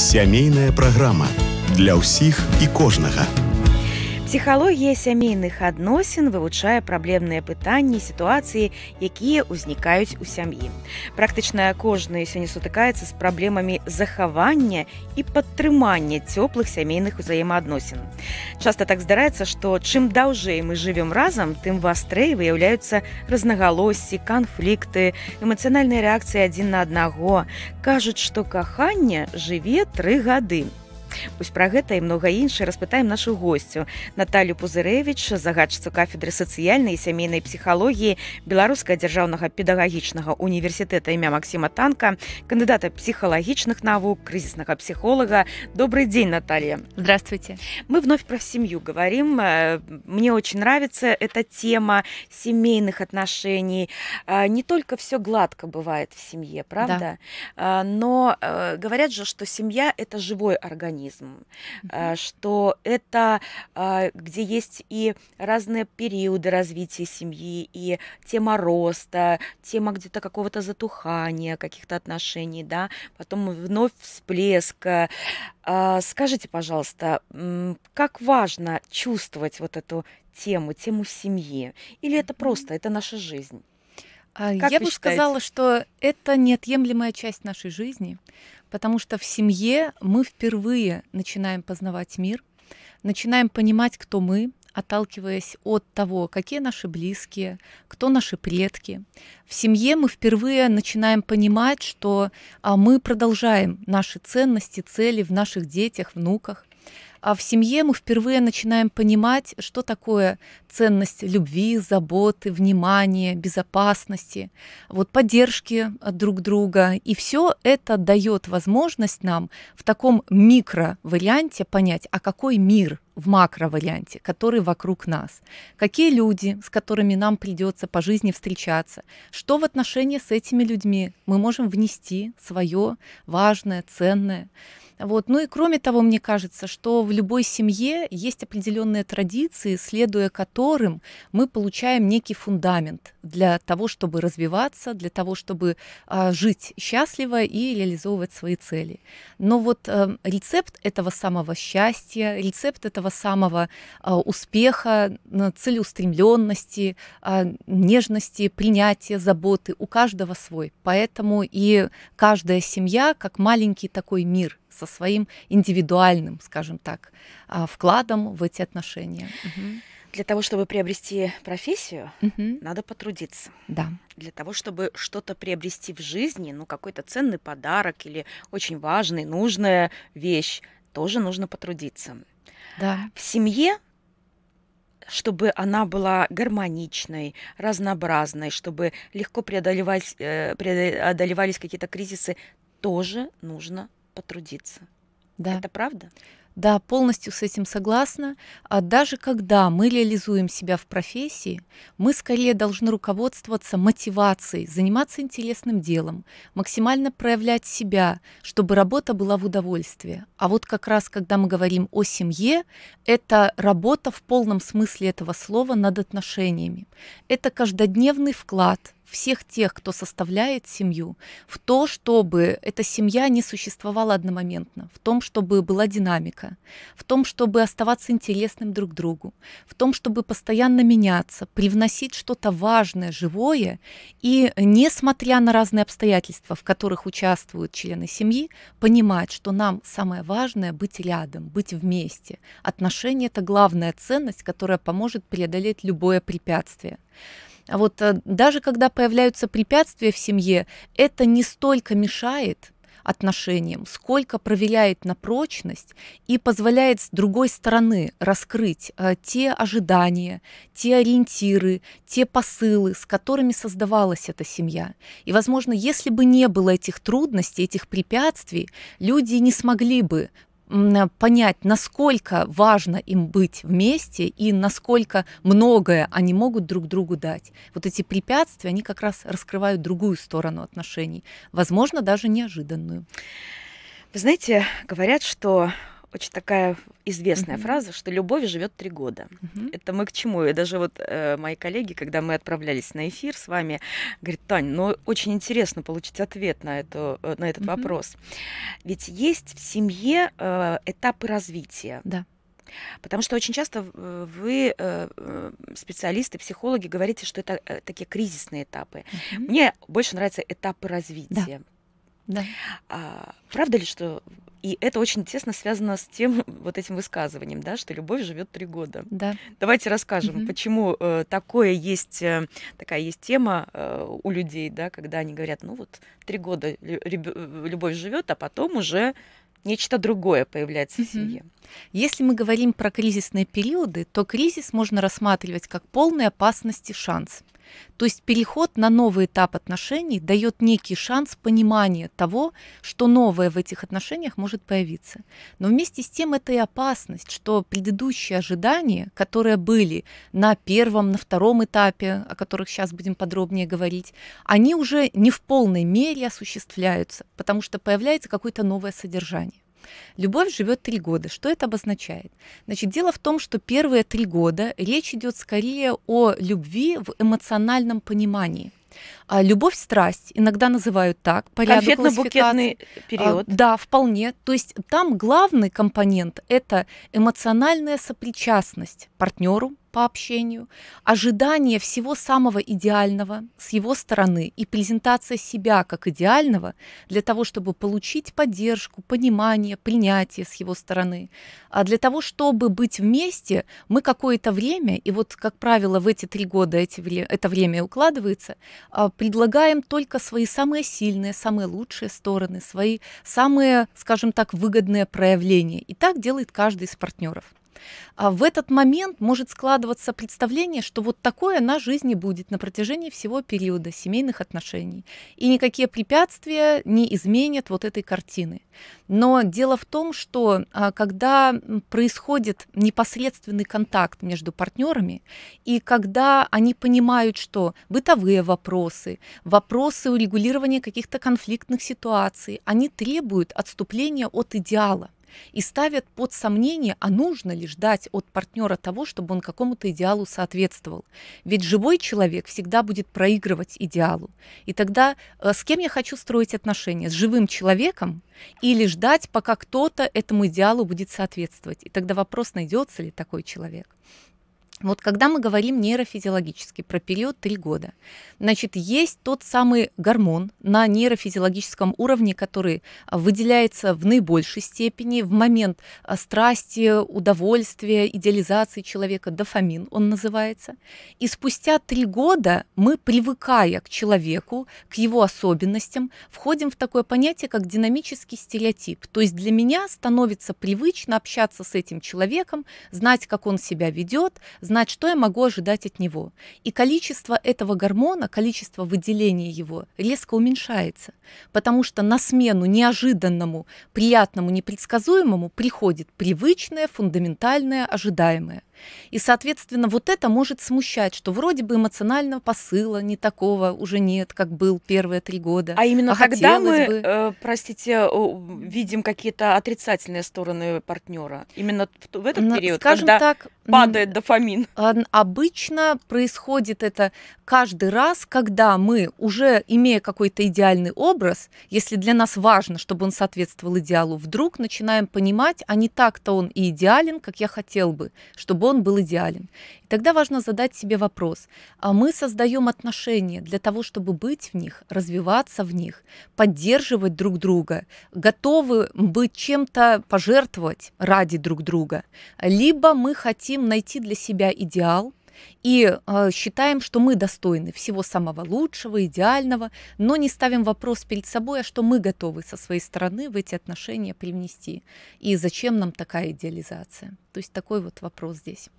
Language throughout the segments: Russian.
Сямейная программа для ўсіх і кожнага псіхалогія сямейных адносін вывучае праблемныя пытанні сітуацыі якія ўзнікаюць у сям'і практычна кожны сёння сутыкаецца з праблемамі захавання і падтрымання цёплых сямейных узаемаадносін часта так здараецца што чым даўжэй мы жывём разам тым вастрэй выяўляюцца рознагалоссі канфлікты эмацыянальныя рэакцыі адзін на аднаго кажуць што каханне жыве тры гады Вось пра гэта і многа іншае распытаем нашу госцю Наталю Пузырэвіч, загадчыцу кафедры сацыяльнай і сямейнай псіхалогіі беларускага дзяржаўнага педагагічнага універсітэта імя Масіма танка, кандыдата псіхалагічных навук, крызіснага псіхолога. Добрый день, Наталья. Здравствуйте. Мы вновь про семью говорим. Э, мне очень нравится эта тема семейных отношений. Э, не только все гладко бывает в семье, правда? Да. Э, но говорят же, что семья это живой организм модернизм, э, что это э, где есть и разные периоды развития семьи, и тема роста, тема где-то какого-то затухания каких-то отношений, да, потом вновь всплеск. Э, а скажите, пожалуйста, как важно чувствовать вот эту тему, тему семьи? Или это просто, это наша жизнь? А как Я бы считаете? сказала, что это неотъемлемая часть нашей жизни, потому что в семье мы впервые начинаем познавать мир, начинаем понимать, кто мы, отталкиваясь от того, какие наши близкие, кто наши предки. В семье мы впервые начинаем понимать, что а, мы продолжаем наши ценности, цели в наших детях, внуках. А в семье мы впервые начинаем понимать, что такое ценность любви, заботы, внимания, безопасности, вот поддержки э, друг друга. И все это дает возможность нам в таком микроварианте понять, а какой мир в макроварианте, который вокруг нас. Какие люди, с которыми нам придется по жизни встречаться, что в отношении с этими людьми мы можем внести свое важное, ценное. Вот. Ну и кроме того, мне кажется, что в любой семье есть определенные традиции, следуя которым мы получаем некий фундамент для того, чтобы развиваться, для того, чтобы а, жить счастливо и реализовывать свои цели. Но вот а, рецепт этого самого счастья, рецепт этого самого а, успеха, целеустремленности, а, нежности, принятия, заботы у каждого свой. Поэтому и каждая семья как маленький такой мир со своим индивидуальным, скажем так, а, вкладом в эти отношения. Для того, чтобы приобрести профессию, угу. надо потрудиться. Да. Для того, чтобы что-то приобрести в жизни, ну, какой-то ценный подарок или очень важный, нужная вещь, тоже нужно потрудиться. Да. В семье чтобы она была гармоничной, разнообразной, чтобы легко преодолевать, э, преодолевались какие-то кризисы, тоже нужно потрудиться. Да. Это правда? Да, полностью с этим согласна. А даже когда мы реализуем себя в профессии, мы скорее должны руководствоваться мотивацией, заниматься интересным делом, максимально проявлять себя, чтобы работа была в удовольствии. А вот как раз, когда мы говорим о семье, это работа в полном смысле этого слова над отношениями. Это каждодневный вклад – всех тех, кто составляет семью, в то, чтобы эта семья не существовала одномоментно, в том, чтобы была динамика, в том, чтобы оставаться интересным друг другу, в том, чтобы постоянно меняться, привносить что-то важное, живое, и несмотря на разные обстоятельства, в которых участвуют члены семьи, понимать, что нам самое важное быть рядом, быть вместе. Отношения — это главная ценность, которая поможет преодолеть любое препятствие. А вот э, даже когда появляются препятствия в семье, это не столько мешает отношениям, сколько проверяет на прочность и позволяет с другой стороны раскрыть э, те ожидания, те ориентиры, те посылы, с которыми создавалась эта семья. И, возможно, если бы не было этих трудностей, этих препятствий, люди не смогли бы понять, насколько важно им быть вместе и насколько многое они могут друг другу дать. Вот эти препятствия, они как раз раскрывают другую сторону отношений, возможно, даже неожиданную. Вы знаете, говорят, что очень такая известная mm-hmm. фраза, что любовь живет три года. Mm-hmm. Это мы к чему? И даже вот э, мои коллеги, когда мы отправлялись на эфир с вами, говорят, Тань, ну очень интересно получить ответ на, эту, э, на этот mm-hmm. вопрос. Ведь есть в семье э, этапы развития. Да. Потому что очень часто вы, э, э, специалисты, психологи, говорите, что это такие кризисные этапы. Mm-hmm. Мне больше нравятся этапы развития. Да. Да. А, правда ли, что и это очень тесно связано с тем вот этим высказыванием, да, что любовь живет три года. Да. Давайте расскажем, угу. почему э, такое есть э, такая есть тема э, у людей, да, когда они говорят, ну вот три года э, любовь живет, а потом уже нечто другое появляется угу. в семье. Если мы говорим про кризисные периоды, то кризис можно рассматривать как полный опасности шанс. То есть переход на новый этап отношений дает некий шанс понимания того, что новое в этих отношениях может появиться. Но вместе с тем это и опасность, что предыдущие ожидания, которые были на первом, на втором этапе, о которых сейчас будем подробнее говорить, они уже не в полной мере осуществляются, потому что появляется какое-то новое содержание. Любовь живет три года. Что это обозначает? Значит, дело в том, что первые три года речь идет скорее о любви в эмоциональном понимании. А любовь, страсть иногда называют так. Конфетно-букетный а, период. А, да, вполне. То есть там главный компонент это эмоциональная сопричастность партнеру, по общению, ожидание всего самого идеального с его стороны и презентация себя как идеального для того, чтобы получить поддержку, понимание, принятие с его стороны. А для того, чтобы быть вместе, мы какое-то время, и вот, как правило, в эти три года эти, это время укладывается, а, предлагаем только свои самые сильные, самые лучшие стороны, свои самые, скажем так, выгодные проявления. И так делает каждый из партнеров. А в этот момент может складываться представление, что вот такое на жизни будет на протяжении всего периода семейных отношений. И никакие препятствия не изменят вот этой картины. Но дело в том, что а, когда происходит непосредственный контакт между партнерами, и когда они понимают, что бытовые вопросы, вопросы урегулирования каких-то конфликтных ситуаций, они требуют отступления от идеала и ставят под сомнение, а нужно ли ждать от партнера того, чтобы он какому-то идеалу соответствовал. Ведь живой человек всегда будет проигрывать идеалу. И тогда э, с кем я хочу строить отношения? С живым человеком или ждать, пока кто-то этому идеалу будет соответствовать? И тогда вопрос, найдется ли такой человек. Вот когда мы говорим нейрофизиологически про период 3 года, значит, есть тот самый гормон на нейрофизиологическом уровне, который выделяется в наибольшей степени в момент а, страсти, удовольствия, идеализации человека, дофамин он называется. И спустя 3 года мы, привыкая к человеку, к его особенностям, входим в такое понятие, как динамический стереотип. То есть для меня становится привычно общаться с этим человеком, знать, как он себя ведет, знать, что я могу ожидать от него. И количество этого гормона, количество выделения его резко уменьшается, потому что на смену неожиданному, приятному, непредсказуемому приходит привычное, фундаментальное, ожидаемое. И, соответственно, вот это может смущать, что вроде бы эмоционального посыла не такого уже нет, как был первые три года. А именно а когда мы, бы... э, простите, видим какие-то отрицательные стороны партнера? Именно в, в этот ну, период, Скажем когда так, падает дофамин? Обычно происходит это каждый раз, когда мы, уже имея какой-то идеальный образ, если для нас важно, чтобы он соответствовал идеалу, вдруг начинаем понимать, а не так-то он и идеален, как я хотел бы, чтобы он он был идеален. И тогда важно задать себе вопрос, а мы создаем отношения для того, чтобы быть в них, развиваться в них, поддерживать друг друга, готовы быть чем-то пожертвовать ради друг друга, либо мы хотим найти для себя идеал, и э, считаем, что мы достойны всего самого лучшего, идеального, но не ставим вопрос перед собой, а что мы готовы со своей стороны в эти отношения привнести. И зачем нам такая идеализация? То есть такой вот вопрос здесь.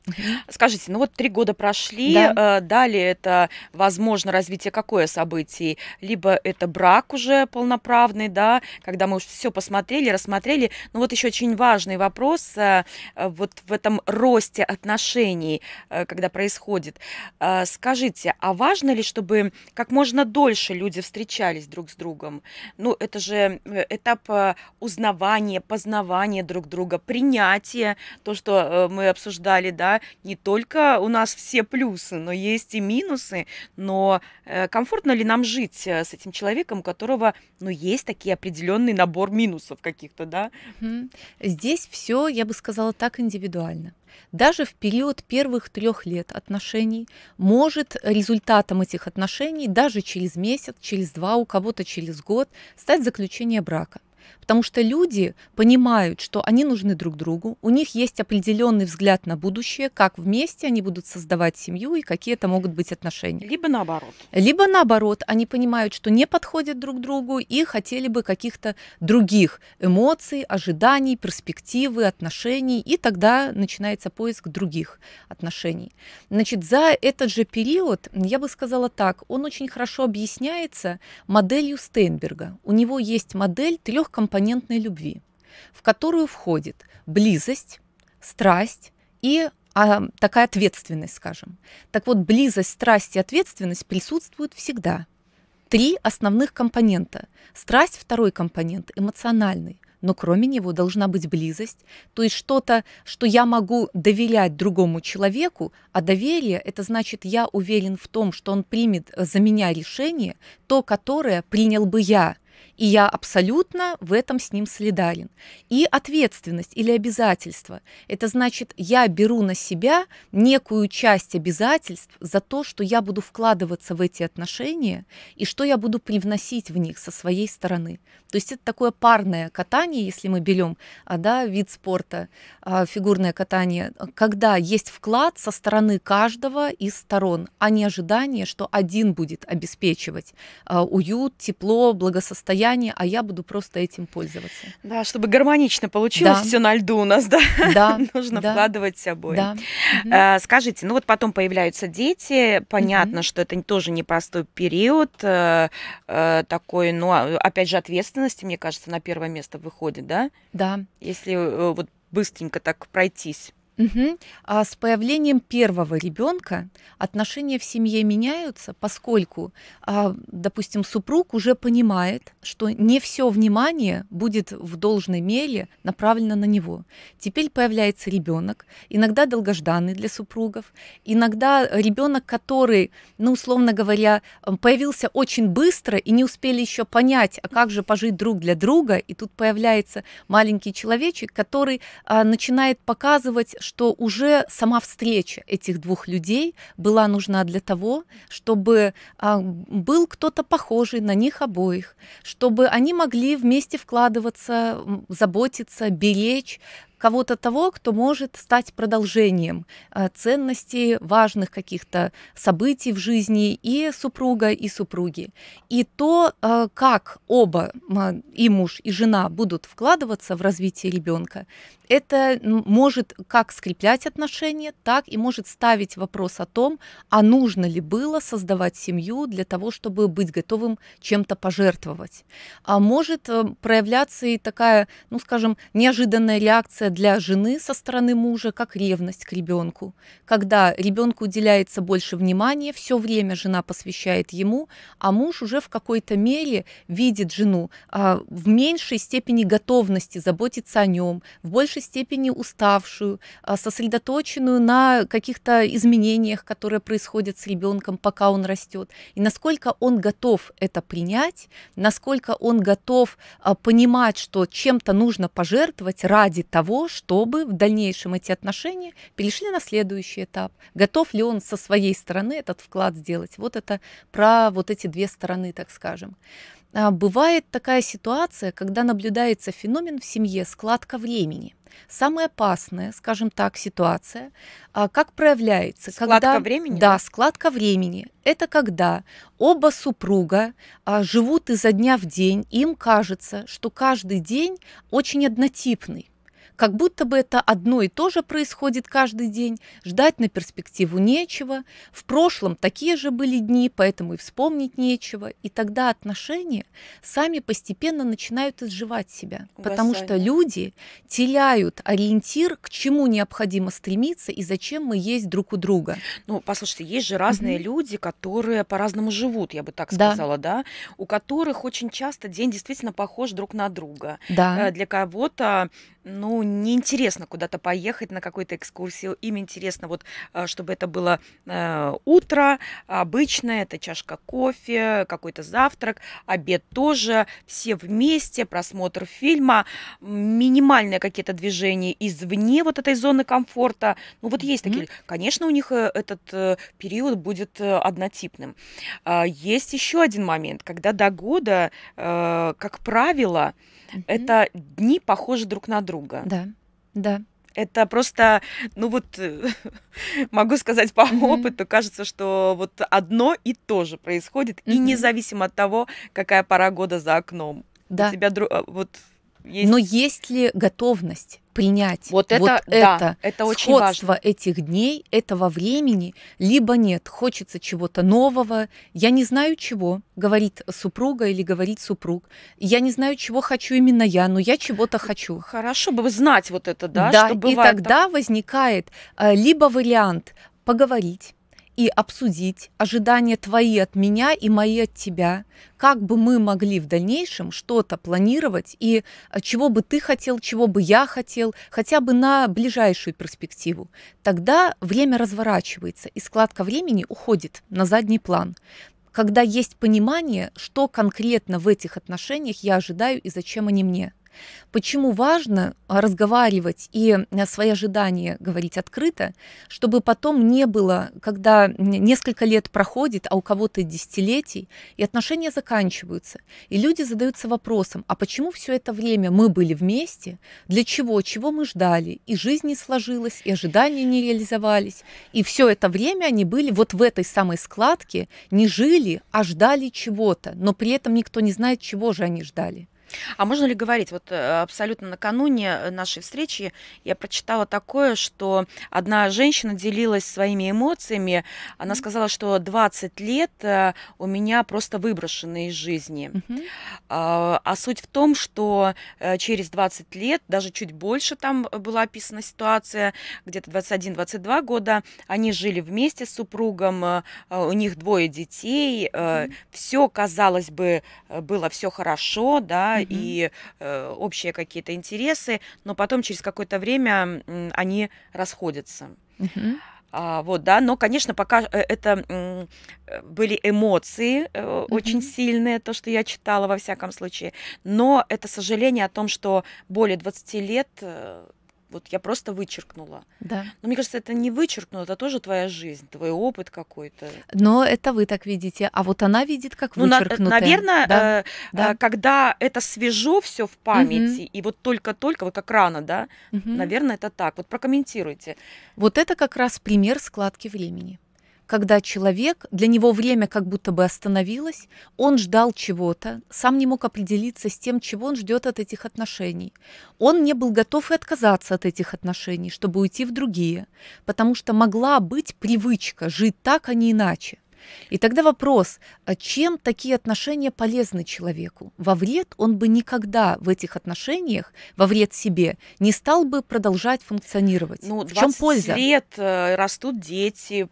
Скажите, ну вот три года прошли, да. Э, далее это, возможно, развитие какое событий? Либо это брак уже полноправный, да, когда мы уже все посмотрели, рассмотрели. Ну вот еще очень важный вопрос э, вот в этом росте отношений, э, когда происходит происходит. А, скажите, а важно ли, чтобы как можно дольше люди встречались друг с другом? Ну, это же э, этап э, узнавания, познавания друг друга, принятия, то, что э, мы обсуждали, да, не только у нас все плюсы, но есть и минусы, но комфортно ли нам жить с этим человеком, у которого, ну, есть такие определенный набор минусов каких-то, да? Здесь все, я бы сказала, так индивидуально даже в период первых трех лет отношений, может результатом этих отношений даже через месяц, через два, у кого-то через год стать заключение брака. Потому что люди понимают, что они нужны друг другу, у них есть определенный взгляд на будущее, как вместе они будут создавать семью и какие это могут быть отношения. Либо наоборот. Либо наоборот, они понимают, что не подходят друг другу и хотели бы каких-то других эмоций, ожиданий, перспективы, отношений, и тогда начинается поиск других отношений. Значит, за этот же период, я бы сказала так, он очень хорошо объясняется моделью Стейнберга. У него есть модель трех трехкомпонентной любви, в которую входит близость, страсть и а, такая ответственность, скажем. Так вот, близость, страсть и ответственность присутствуют всегда. Три основных компонента. Страсть – второй компонент, эмоциональный. Но кроме него должна быть близость, то есть что-то, что я могу доверять другому человеку, а доверие – это значит, я уверен в том, что он примет э, за меня решение, то, которое принял бы я – и я абсолютно в этом с ним солидарен. И ответственность или обязательство. Это значит, я беру на себя некую часть обязательств за то, что я буду вкладываться в эти отношения и что я буду привносить в них со своей стороны. То есть это такое парное катание, если мы берем а, да, вид спорта, а, фигурное катание, когда есть вклад со стороны каждого из сторон, а не ожидание, что один будет обеспечивать а, уют, тепло, благосостояние состоянии, а я буду просто этим пользоваться. Да, чтобы гармонично получилось да. все на льду у нас, да? Да. Нужно да. вкладывать с собой. Да. А, скажите, ну вот потом появляются дети, понятно, что это тоже непростой период э, э, такой, но ну, а, опять же ответственности, мне кажется, на первое место выходит, да? Да. Если э, вот быстренько так пройтись. Мгм. А с появлением первого ребенка отношения в семье меняются, поскольку, а, допустим, супруг уже понимает, что не все внимание будет в должной мере направлено на него. Теперь появляется ребенок, иногда долгожданный для супругов, иногда ребенок, который, ну, условно говоря, появился очень быстро и не успели еще понять, а как же пожить друг для друга, и тут появляется маленький человечек, который а, начинает показывать, что уже сама встреча этих двух людей была нужна для того, чтобы а, был кто-то похожий на них обоих, чтобы они могли вместе вкладываться, заботиться, беречь, кого-то того, кто может стать продолжением а, ценностей, важных каких-то событий в жизни и супруга, и супруги. И то, а, как оба, и муж, и жена будут вкладываться в развитие ребенка, это может как скреплять отношения, так и может ставить вопрос о том, а нужно ли было создавать семью для того, чтобы быть готовым чем-то пожертвовать. А может э, проявляться и такая, ну скажем, неожиданная реакция для жены со стороны мужа, как ревность к ребенку, когда ребенку уделяется больше внимания, все время жена посвящает ему, а муж уже в какой-то мере видит жену а, в меньшей степени готовности заботиться о нем, в большей большей степени уставшую, а, сосредоточенную на каких-то изменениях, которые происходят с ребенком, пока он растет, и насколько он готов это принять, насколько он готов а, понимать, что чем-то нужно пожертвовать ради того, чтобы в дальнейшем эти отношения перешли на следующий этап. Готов ли он со своей стороны этот вклад сделать? Вот это про вот эти две стороны, так скажем. А, бывает такая ситуация, когда наблюдается феномен в семье складка времени. Самая опасная, скажем так, ситуация, а, как проявляется? Складка когда, времени? Да, складка времени. Это когда оба супруга а, живут изо дня в день, им кажется, что каждый день очень однотипный. Как будто бы это одно и то же происходит каждый день, ждать на перспективу нечего, в прошлом такие же были дни, поэтому и вспомнить нечего, и тогда отношения сами постепенно начинают изживать себя, Угасание. потому что люди теряют ориентир, к чему необходимо стремиться и зачем мы есть друг у друга. Ну, послушайте, есть же разные угу. люди, которые по-разному живут, я бы так да. сказала, да, у которых очень часто день действительно похож друг на друга. Да. Э, для кого-то ну, неинтересно куда-то поехать на какую-то экскурсию. Им интересно, вот, э, чтобы это было э, утро, обычное, это чашка кофе, какой-то завтрак, обед тоже, все вместе, просмотр фильма, минимальные какие-то движения извне вот этой зоны комфорта. Ну, вот есть mm-hmm. такие. Конечно, у них э, этот э, период будет однотипным. А, есть еще один момент, когда до года, э, как правило, mm-hmm. это дни похожи друг на друга друга. Да, да. Это просто, ну вот, могу сказать по mm-hmm. опыту, кажется, что вот одно и то же происходит, mm-hmm. и независимо от того, какая пора года за окном. Да. У тебя дру... А, вот есть... Но есть ли готовность принять вот это, вот это, да, это очень сходство важно. этих дней, этого времени, либо нет, хочется чего-то нового, я не знаю чего, говорит супруга или говорит супруг, я не знаю чего хочу именно я, но я чего-то хочу. Хорошо бы знать вот это, да? Да, что и тогда так... возникает э, либо вариант поговорить, и обсудить ожидания твои от меня и мои от тебя, как бы мы могли в дальнейшем что-то планировать и а, чего бы ты хотел, чего бы я хотел, хотя бы на ближайшую перспективу. Тогда время разворачивается, и складка времени уходит на задний план когда есть понимание, что конкретно в этих отношениях я ожидаю и зачем они мне. Почему важно а, разговаривать и а, свои ожидания говорить открыто, чтобы потом не было, когда несколько лет проходит, а у кого-то десятилетий, и отношения заканчиваются. И люди задаются вопросом, а почему все это время мы были вместе, для чего, чего мы ждали, и жизнь не сложилась, и ожидания не реализовались, и все это время они были вот в этой самой складке, не жили, а ждали чего-то, но при этом никто не знает, чего же они ждали. А можно ли говорить, вот э, абсолютно накануне э, нашей встречи я прочитала такое, что одна женщина делилась своими эмоциями, она mm-hmm. сказала, что 20 лет э, у меня просто выброшены из жизни. Mm-hmm. А, а суть в том, что через 20 лет, даже чуть больше там была описана ситуация, где-то 21-22 года, они жили вместе с супругом, у них двое детей, mm-hmm. все, казалось бы, было все хорошо, да, и э, общие какие-то интересы, но потом через какое-то время они расходятся. А, вот, да, но, конечно, пока э, это э, были эмоции э, очень сильные, то, что я читала во всяком случае, но это сожаление о том, что более 20 лет вот я просто вычеркнула. Да. Но мне кажется, это не вычеркнула, это тоже твоя жизнь, твой опыт какой-то. Но это вы так видите, а вот она видит как ну, вычеркнутое. Наверное, да? Э, да. Э, когда это свежо все в памяти, угу. и вот только-только, вот как рано, да, угу. наверное, это так. Вот прокомментируйте. Вот это как раз пример складки времени когда человек, для него время как будто бы остановилось, он ждал чего-то, сам не мог определиться с тем, чего он ждет от этих отношений. Он не был готов и отказаться от этих отношений, чтобы уйти в другие, потому что могла быть привычка жить так, а не иначе. И тогда вопрос, а чем такие отношения полезны человеку? Во вред он бы никогда в этих отношениях, во вред себе, не стал бы продолжать функционировать. Ну, в чем польза? лет э, растут дети,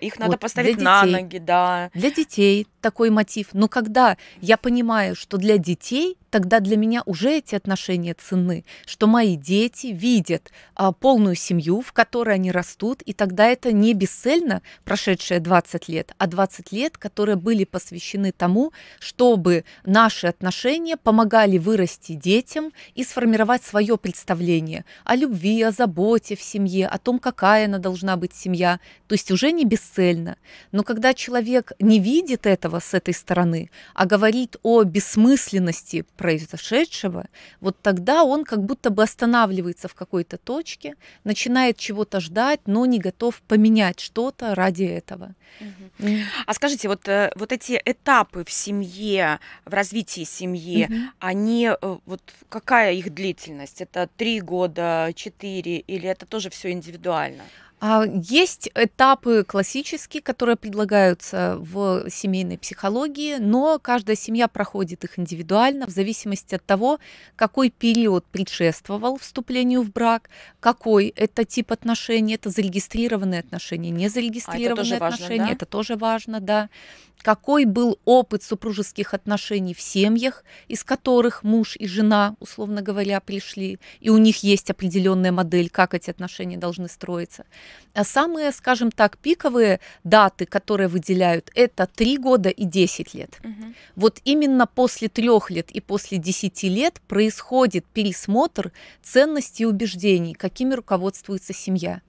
их надо вот, поставить на ноги, да. Для детей такой мотив. Но когда я понимаю, что для детей тогда для меня уже эти отношения ценны, что мои дети видят а, полную семью, в которой они растут, и тогда это не бесцельно прошедшие 20 лет, а 20 лет, которые были посвящены тому, чтобы наши отношения помогали вырасти детям и сформировать свое представление о любви, о заботе в семье, о том, какая она должна быть семья. То есть уже не бесцельно. Но когда человек не видит этого с этой стороны, а говорит о бессмысленности произошедшего, вот тогда он как будто бы останавливается в какой-то точке, начинает чего-то ждать, но не готов поменять что-то ради этого. Угу. А скажите, вот, э, вот эти этапы в семье, в развитии семьи, угу. они, э, вот какая их длительность? Это три года, четыре, или это тоже все индивидуально? А есть этапы классические, которые предлагаются в семейной психологии, но каждая семья проходит их индивидуально в зависимости от того, какой период предшествовал вступлению в брак, какой это тип отношений, это зарегистрированные отношения, не зарегистрированные а это отношения, важно, да? это тоже важно, да. Какой был опыт супружеских отношений в семьях, из которых муж и жена, условно говоря, пришли, и у них есть определенная модель, как эти отношения должны строиться. А самые, скажем так, пиковые даты, которые выделяют, это 3 года и 10 лет. Угу. Вот именно после 3 лет и после 10 лет происходит пересмотр ценностей и убеждений, какими руководствуется семья.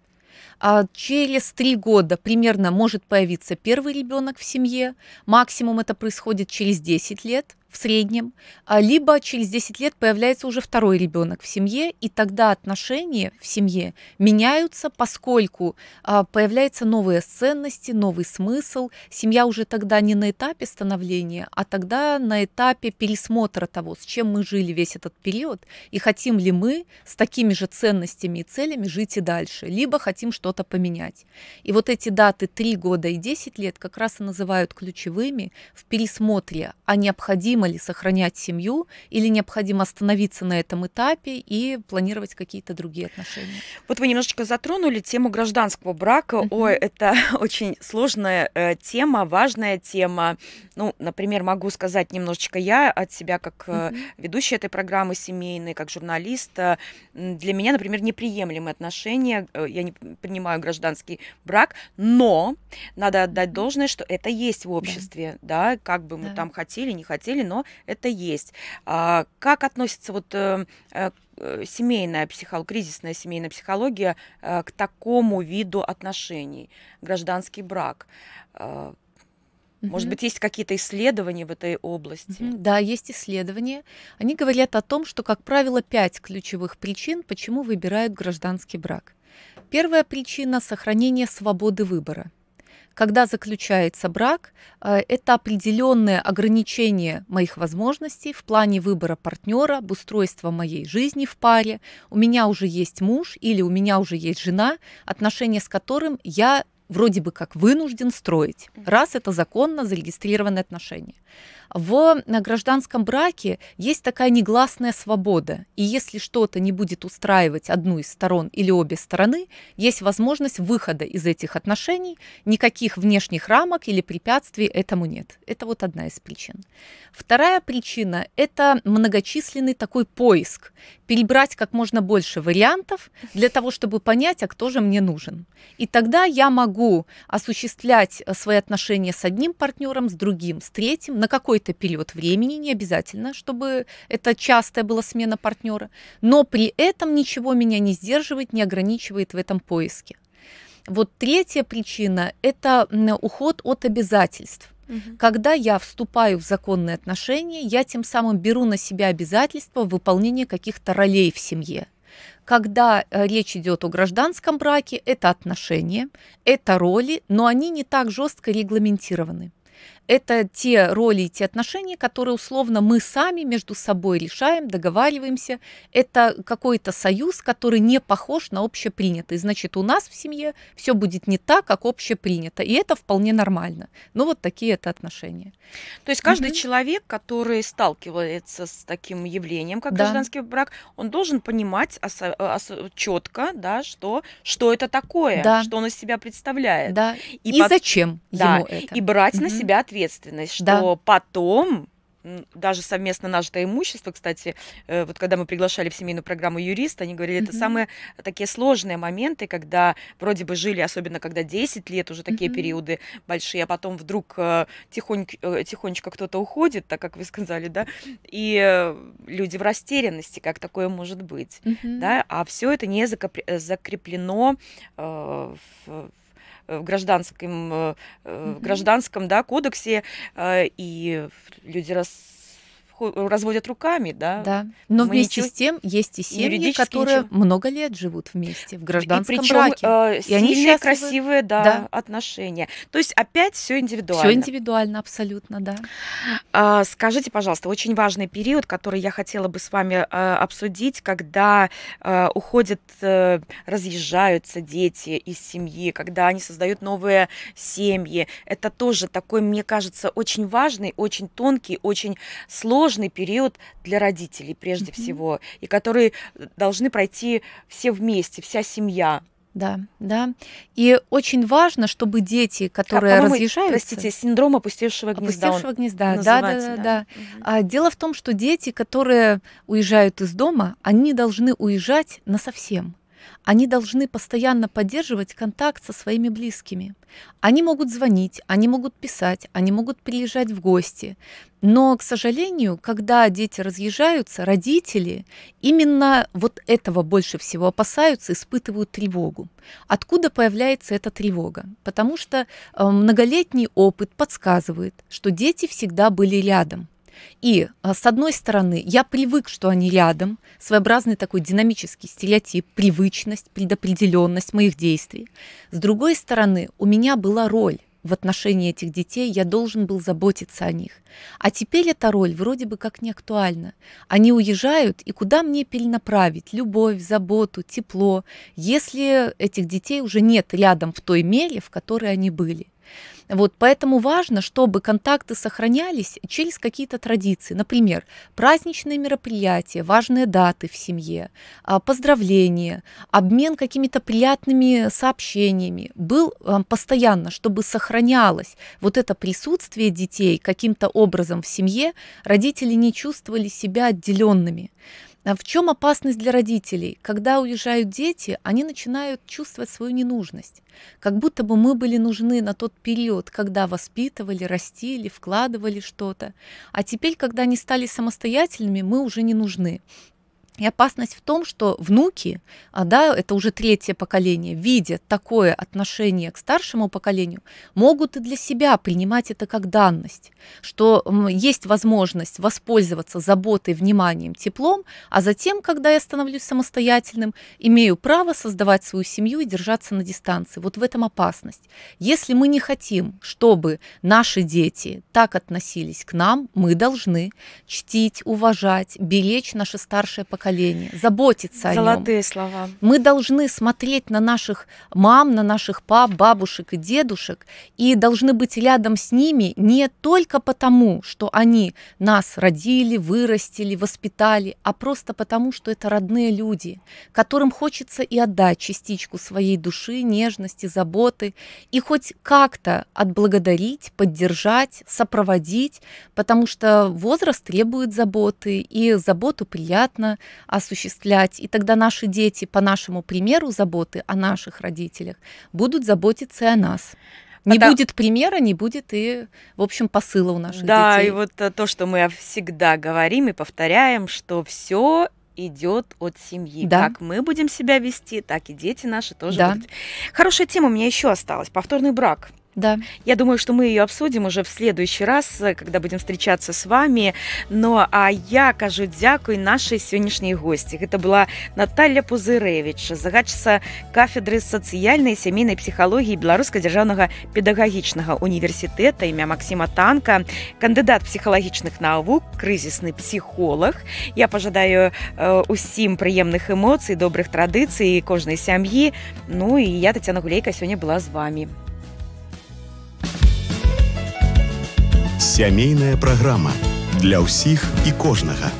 А через три года примерно может появиться первый ребенок в семье. Максимум это происходит через 10 лет в среднем, а, либо через 10 лет появляется уже второй ребенок в семье, и тогда отношения в семье меняются, поскольку а, появляются новые ценности, новый смысл. Семья уже тогда не на этапе становления, а тогда на этапе пересмотра того, с чем мы жили весь этот период, и хотим ли мы с такими же ценностями и целями жить и дальше, либо хотим что-то поменять. И вот эти даты 3 года и 10 лет как раз и называют ключевыми в пересмотре о а необходимости необходимо ли сохранять семью или необходимо остановиться на этом этапе и планировать какие-то другие отношения. Вот вы немножечко затронули тему гражданского брака. Mm-hmm. Ой, это очень сложная э, тема, важная тема. Ну, например, могу сказать немножечко я от себя как mm-hmm. ведущая этой программы семейной, как журналиста. для меня, например, неприемлемые отношения. Э, я не принимаю гражданский брак, но надо отдать должное, что это есть в обществе, да, да как бы мы да. там хотели, не хотели, но это есть. А, как относится вот эм, э, э, семейная психология, кризисная семейная психология э, к такому виду отношений, гражданский брак? А, может быть, есть какие-то исследования в этой области? Да, есть исследования. Они говорят о том, что, как правило, пять ключевых причин, почему выбирают гражданский брак. Первая причина – сохранение свободы выбора когда заключается брак, э, это определенное ограничение моих возможностей в плане выбора партнера, обустройства моей жизни в паре. У меня уже есть муж или у меня уже есть жена, отношения с которым я вроде бы как вынужден строить, раз это законно зарегистрированные отношения в э, гражданском браке есть такая негласная свобода. И если что-то не будет устраивать одну из сторон или обе стороны, есть возможность выхода из этих отношений. Никаких внешних рамок или препятствий этому нет. Это вот одна из причин. Вторая причина – это многочисленный такой поиск. Перебрать как можно больше вариантов для того, чтобы понять, а кто же мне нужен. И тогда я могу осуществлять э, свои отношения с одним партнером, с другим, с третьим, на какой какой-то период времени, не обязательно, чтобы это частая была смена партнера, но при этом ничего меня не сдерживает, не ограничивает в этом поиске. Вот третья причина – это уход от обязательств. Когда я вступаю в законные отношения, я тем самым беру на себя обязательства выполнения каких-то ролей в семье. Когда э, речь идет о гражданском браке, это отношения, это роли, но они не так жестко регламентированы это те роли и те отношения, которые условно мы сами между собой решаем, договариваемся. Это какой-то союз, который не похож на общепринятый. Значит, у нас в семье все будет не так, как общепринято. И это вполне нормально. Ну, вот такие это отношения. То есть каждый угу. человек, который сталкивается с таким явлением, как да. гражданский брак, он должен понимать четко, да, что, что это такое, да. что он из себя представляет. Да. И, и под... зачем да. ему это. И брать угу. на себя ответственность ответственность, что да. потом даже совместно наше-то имущество, кстати, э, вот когда мы приглашали в семейную программу юриста, они говорили, это самые такие сложные моменты, когда вроде бы жили, особенно когда 10 лет, уже такие периоды большие, а потом вдруг э, тихонько, э, тихонечко кто-то уходит, так как вы сказали, да, и люди в растерянности, как такое может быть, да, а все это не закреплено в в гражданском, э, э, в гражданском да, кодексе, э, и люди рас разводят руками, да. Да. Но Мы вместе ничего... с тем есть и семьи, которые ничего. много лет живут вместе в гражданском и причем, браке. Э, и они счастливы... красивые, да, да, отношения. То есть опять все индивидуально. Все индивидуально, абсолютно, да. А, скажите, пожалуйста, очень важный период, который я хотела бы с вами а, обсудить, когда а, уходят, а, разъезжаются дети из семьи, когда они создают новые семьи. Это тоже такой, мне кажется, очень важный, очень тонкий, очень сложный сложный период для родителей прежде mm-hmm. всего, и которые должны пройти все вместе, вся семья. Да, да. И очень важно, чтобы дети, а, которые а, разъезжаются... Простите, синдром опустевшего гнезда. Опустевшего гнезда, да, да, да. да. да. Угу. А, дело в том, что дети, которые уезжают из дома, они должны уезжать на совсем. Они должны постоянно поддерживать контакт со своими близкими. Они могут звонить, они могут писать, они могут приезжать в гости. Но, к сожалению, когда дети разъезжаются, родители именно вот этого больше всего опасаются, испытывают тревогу. Откуда появляется эта тревога? Потому что э, многолетний опыт подсказывает, что дети всегда были рядом. И а, с одной стороны, я привык, что они рядом, своеобразный такой динамический стереотип, привычность, предопределенность моих действий. С другой стороны, у меня была роль в отношении этих детей, я должен был заботиться о них. А теперь эта роль вроде бы как не актуальна. Они уезжают, и куда мне перенаправить любовь, заботу, тепло, если этих детей уже нет рядом в той мере, в которой они были. Вот, поэтому важно, чтобы контакты сохранялись через какие-то традиции. Например, праздничные мероприятия, важные даты в семье, а, поздравления, обмен какими-то приятными сообщениями был а, постоянно, чтобы сохранялось вот это присутствие детей каким-то образом в семье, родители не чувствовали себя отделенными. А в чем опасность для родителей? Когда уезжают дети, они начинают чувствовать свою ненужность. Как будто бы мы были нужны на тот период, когда воспитывали, растили, вкладывали что-то. А теперь, когда они стали самостоятельными, мы уже не нужны. И опасность в том, что внуки, а да, это уже третье поколение, видят такое отношение к старшему поколению, могут и для себя принимать это как данность, что есть возможность воспользоваться заботой, вниманием, теплом, а затем, когда я становлюсь самостоятельным, имею право создавать свою семью и держаться на дистанции. Вот в этом опасность. Если мы не хотим, чтобы наши дети так относились к нам, мы должны чтить, уважать, беречь наше старшее поколение поколении, заботиться Золотые о нем. Золотые слова. Мы должны смотреть на наших мам, на наших пап, бабушек и дедушек и должны быть рядом с ними не только потому, что они нас родили, вырастили, воспитали, а просто потому, что это родные люди, которым хочется и отдать частичку своей души, нежности, заботы и хоть как-то отблагодарить, поддержать, сопроводить, потому что возраст требует заботы, и заботу приятно осуществлять. И тогда наши дети, по нашему примеру заботы о наших родителях, будут заботиться и о нас. Не Потому... будет примера, не будет и, в общем, посыла у наших да, детей. Да, и вот э, то, что мы всегда говорим и повторяем, что все идет от семьи. Да. Как мы будем себя вести, так и дети наши тоже да. будут. Хорошая тема у меня еще осталась. Повторный брак. Да. Я думаю, что мы ее обсудим уже в следующий раз, э, когда будем встречаться с вами. Но а я кажу дякую нашей сённяшняй госці. Это была Наталья Пузыревич, загадчыца кафедры социальной і сямейнай псіхалогіі беларуска дзяржаўнага педагагічнага універсітэта імя Максіма Танка, кандидат псіхалагічных наук, кризисный психолог. Я пажадаю э, усім прыемных эмоций, добрых традыцый кожнай семьи. Ну и я Татьяна Гулейка сегодня была с вами. сямейная праграма для ўсіх і кожнага.